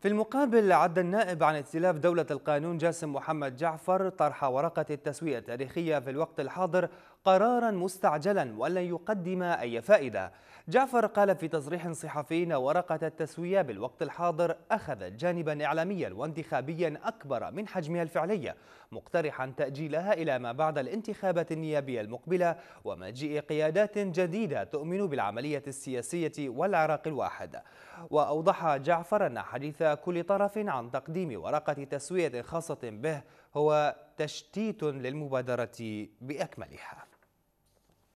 في المقابل عد النائب عن ائتلاف دولة القانون جاسم محمد جعفر طرح ورقة التسوية التاريخية في الوقت الحاضر قرارا مستعجلا ولن يقدم أي فائدة جعفر قال في تصريح صحفي أن ورقة التسوية بالوقت الحاضر أخذت جانبا إعلاميا وانتخابيا أكبر من حجمها الفعلي مقترحا تأجيلها إلى ما بعد الانتخابات النيابية المقبلة ومجيء قيادات جديدة تؤمن بالعملية السياسية والعراق الواحد وأوضح جعفر أن حديث كل طرف عن تقديم ورقة تسوية خاصة به هو تشتيت للمبادرة بأكملها